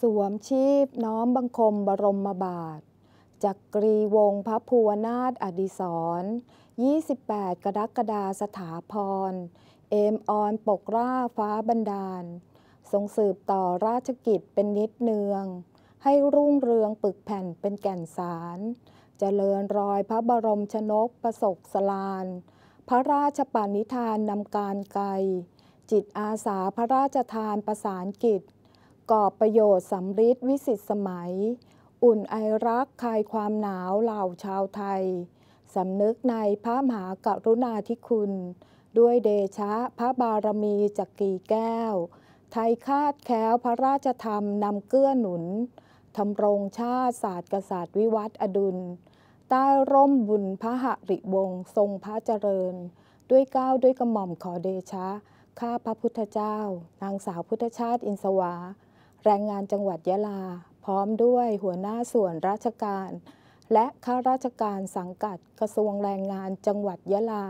สวมชีพน้อมบังคมบรมบาทจักรีวงพระภูวนาถอดิศร28 กรกฎาสถาพร เอมออนปกร่าฟ้าบันดาลทรงสืบต่อราชกิจเป็นนิดเนือง ให้รุ่งเรืองปึกแผ่นเป็นแก่นสารจเจริญรอยพระบรมชนกประสบสลาน พระราชปานิธานนำการไกล จิตอาสาพระราชทานประสานกิจก่อประโยชน์สำริดวิสิตสมัย อุ่นไอรักคลายความหนาวเหล่าชาวไทย สำนึกในพระมหากรุณาธิคุณ ด้วยเดชะพระบารมีจักกีแก้ว ไทยคาดแค้วพระราชธรรมนำเกื้อหนุนทำรงชาติศาสตร์กษัตริย์วิวัฒน์อดุล ใต้ร่มบุญพระหริวงทรงพระเจริญ ด้วยก้าวด้วยกระหม่อมขอเดชะ ข้าพระพุทธเจ้า นางสาวพุทธชาติอินสวาแรงงานจังหวัดยะลา พร้อมด้วยหัวหน้าส่วนราชการ และข้าราชการสังกัด กระทรวงแรงงานจังหวัดยะลา